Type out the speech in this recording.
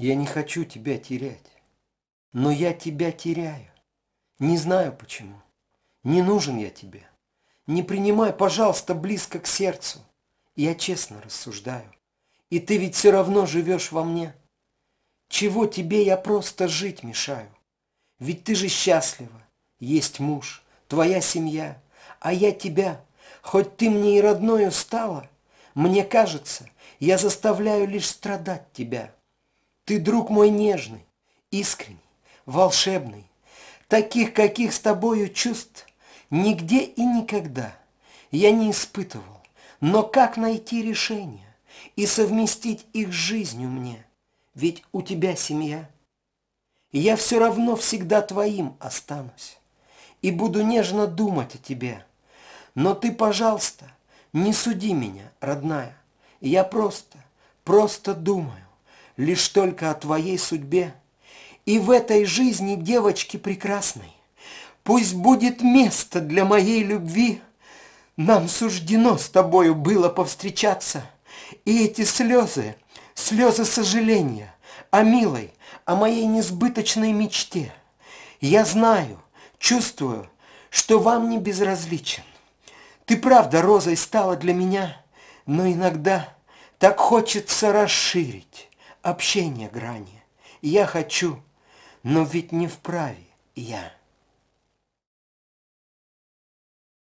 Я не хочу тебя терять. Но я тебя теряю. Не знаю почему. Не нужен я тебе. Не принимай, пожалуйста, близко к сердцу. Я честно рассуждаю. И ты ведь все равно живешь во мне. Чего тебе я просто жить мешаю? Ведь ты же счастлива. Есть муж, твоя семья. А я тебя, хоть ты мне и родною стала, мне кажется, я заставляю лишь страдать тебя. Ты, друг мой нежный, искренний, волшебный, Таких, каких с тобою чувств Нигде и никогда я не испытывал, Но как найти решение И совместить их с жизнью мне? Ведь у тебя семья. Я все равно всегда твоим останусь И буду нежно думать о тебе. Но ты, пожалуйста, не суди меня, родная. Я просто, просто думаю лишь только о твоей судьбе. И в этой жизни девочки прекрасной, пусть будет место для моей любви. Нам суждено с тобою было повстречаться, и эти слезы, слезы сожаления о милой, о моей несбыточной мечте. Я знаю, чувствую, что вам не безразличен. Ты правда розой стала для меня, но иногда так хочется расширить Общение грани. Я хочу, но ведь не вправе я.